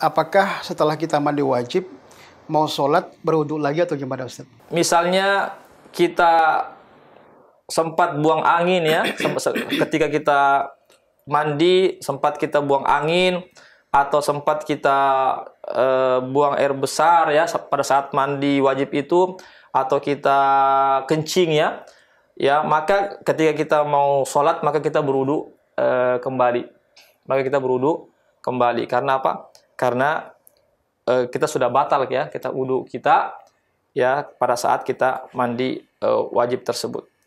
apakah setelah kita mandi wajib mau sholat berwudhu lagi atau gimana Ustaz? Misalnya kita sempat buang angin ya, ketika kita mandi sempat kita buang angin atau sempat kita e, buang air besar ya pada saat mandi wajib itu atau kita kencing ya, ya maka ketika kita mau sholat maka kita berwudhu e, eh, kembali, maka kita berwudhu kembali karena apa? karena e, kita sudah batal ya kita wudhu kita ya pada saat kita mandi e, wajib tersebut.